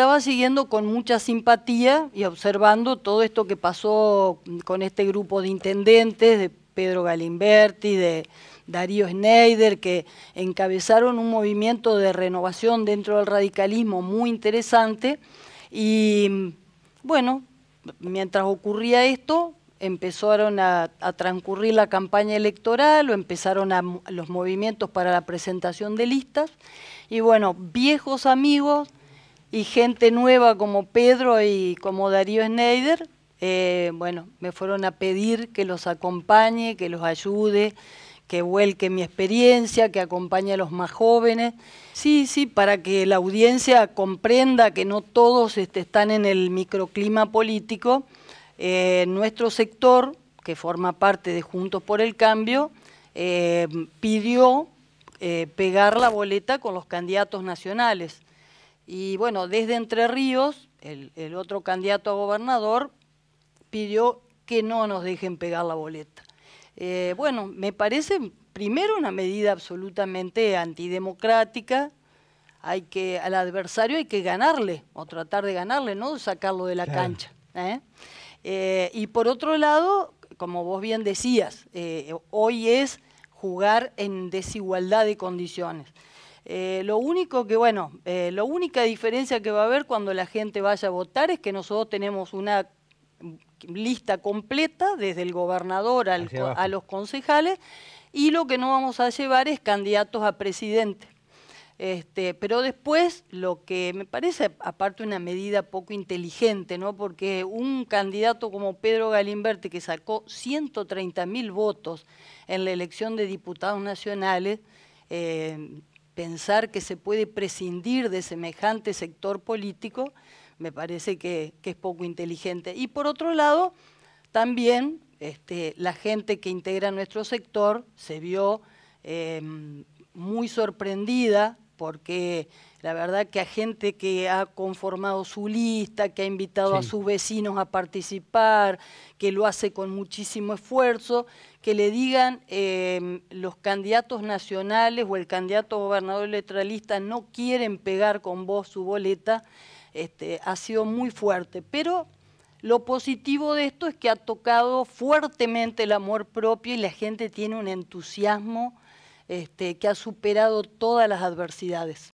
estaba siguiendo con mucha simpatía y observando todo esto que pasó con este grupo de intendentes, de Pedro Galimberti, de Darío Schneider, que encabezaron un movimiento de renovación dentro del radicalismo muy interesante. Y bueno, mientras ocurría esto, empezaron a, transcurrir la campaña electoral o empezaron a, los movimientos para la presentación de listas. Y bueno, viejos amigos y gente nueva como Pedro y como Darío Schneider, eh, bueno, me fueron a pedir que los acompañe, que los ayude, que vuelque mi experiencia, que acompañe a los más jóvenes. Sí, sí, para que la audiencia comprenda que no todos este, están en el microclima político. Eh, nuestro sector, que forma parte de Juntos por el Cambio, eh, pidió pegar la boleta con los candidatos nacionales. Y bueno, desde Entre Ríos, el, otro candidato a gobernador pidió que no nos dejen pegar la boleta. Eh, bueno, me parece primero una medida absolutamente antidemocrática. Hay que, al adversario hay que ganarle, o tratar de ganarle, no sacarlo de la cancha. ¿eh? Eh, y por otro lado, como vos bien decías, hoy es jugar en desigualdad de condiciones. Eh, lo único que, bueno, eh, la única diferencia que va a haber cuando la gente vaya a votar es que nosotros tenemos una lista completa, desde el gobernador a los concejales, y lo que no vamos a llevar es candidatos a presidente. Este, pero después, lo que me parece aparte una medida poco inteligente, ¿no? porque un candidato como Pedro Galimberti, que sacó 130 mil votos en la elección de diputados nacionales, eh, pensar que se puede prescindir de semejante sector político me parece que, es poco inteligente. Y por otro lado, también este, la gente que integra nuestro sector se vio em, muy sorprendida porque la verdad que a gente que ha conformado su lista, que ha invitado a sus vecinos a participar, que lo hace con muchísimo esfuerzo, que le digan em, los candidatos nacionales o el candidato gobernador electoralista no quieren pegar con vos su boleta, este, ha sido muy fuerte. Pero lo positivo de esto es que ha tocado fuertemente el amor propio y la gente tiene un entusiasmo este, que ha superado todas las adversidades.